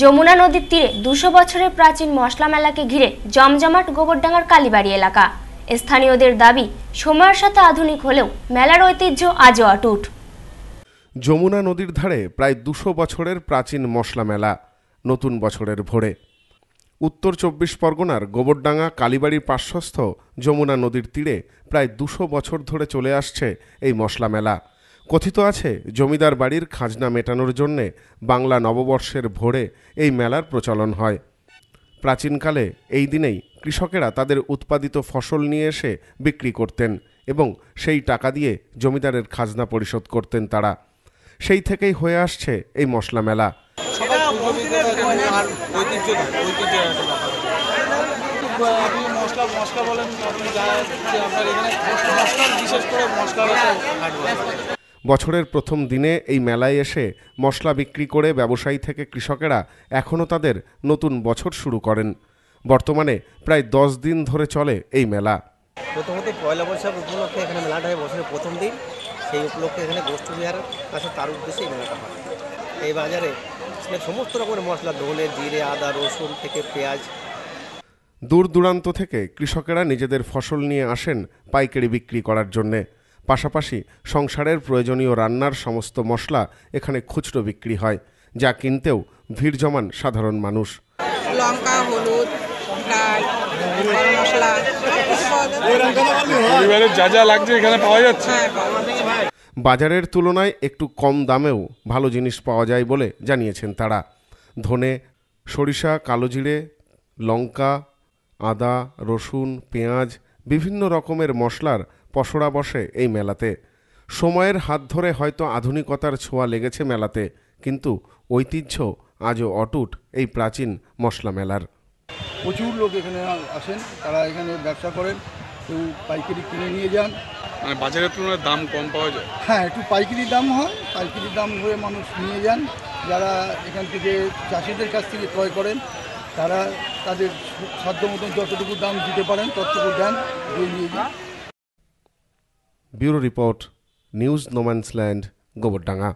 যমুনা নদীর তীরে দুশো বছরের প্রাচীন মশলা মেলাকে ঘিরে জমজমাট গোবরডাঙ্গার কালীবাড়ি এলাকা স্থানীয়দের দাবি সময়ের সাথে আধুনিক হলেও মেলার ঐতিহ্য আজও অটুট যমুনা নদীর ধারে প্রায় দুশো বছরের প্রাচীন মশলা মেলা নতুন বছরের ভোরে উত্তর চব্বিশ পরগনার গোবরডাঙ্গা কালীবাড়ির পার্শ্বস্থ যমুনা নদীর তীরে প্রায় দুশো বছর ধরে চলে আসছে এই মশলা মেলা কথিত আছে জমিদার বাড়ির খাজনা মেটানোর জন্যে বাংলা নববর্ষের ভোরে এই মেলার প্রচলন হয় প্রাচীনকালে এই দিনেই কৃষকেরা তাদের উৎপাদিত ফসল নিয়ে এসে বিক্রি করতেন এবং সেই টাকা দিয়ে জমিদারের খাজনা পরিশোধ করতেন তারা সেই থেকেই হয়ে আসছে এই মশলা মেলা মশলা বলেন আপনি যা আপনার এখানে বিশেষ করে বছরের প্রথম দিনে এই মেলায় এসে মশলা বিক্রি করে ব্যবসায়ী থেকে কৃষকেরা এখনও তাদের নতুন বছর শুরু করেন বর্তমানে প্রায় দশ দিন ধরে চলে এই মেলা প্রথমত পয়লা বৈশাখ উপলক্ষে এখানে মেলাটা হয় বছরের প্রথম দিন সেই উপলক্ষে এখানে বিহার কাছে তার উদ্দেশ্যে এই মেলাটা হয় এই বাজারে সমস্ত রকমের মশলা ধনে জিরে আদা রসুন থেকে পেঁয়াজ দূর দূরান্ত থেকে কৃষকেরা নিজেদের ফসল নিয়ে আসেন পাইকারি বিক্রি করার জন্যে পাশাপাশি সংসারের প্রয়োজনীয় রান্নার সমস্ত মশলা এখানে খুচরো বিক্রি হয় যা কিনতেও ভিড় জমান সাধারণ মানুষ লঙ্কা হলুদ যা যা লাগছে এখানে হ্যাঁ, পাওয়া যাচ্ছে বাজারের তুলনায় একটু কম দামেও ভালো জিনিস পাওয়া যায় বলে জানিয়েছেন তারা ধনে সরিষা কালোজিরে লঙ্কা আদা রসুন পেঁয়াজ বিভিন্ন রকমের মশলার পশড়া বসে এই মেলাতে সময়ের হাত ধরে হয়তো আধুনিকতার ছোঁয়া লেগেছে মেলাতে কিন্তু ঐতিহ্য আজও অটুট এই প্রাচীন মশলা মেলার প্রচুর লোক এখানে আসেন তারা এখানে ব্যবসা করেন কেউ পাইকারি কিনে নিয়ে যান মানে বাজারের তুলনায় দাম কম পাওয়া যায় হ্যাঁ একটু পাইকারি দাম হয় পাইকারি দাম হয়ে মানুষ নিয়ে যান যারা এখান থেকে চাষিদের কাছ থেকে ক্রয় করেন তারা তাদের সাধ্য মতন যতটুকু দাম দিতে পারেন ততটুকু দেন দিয়ে নিয়ে যান bureau report news no man's land Gobardanga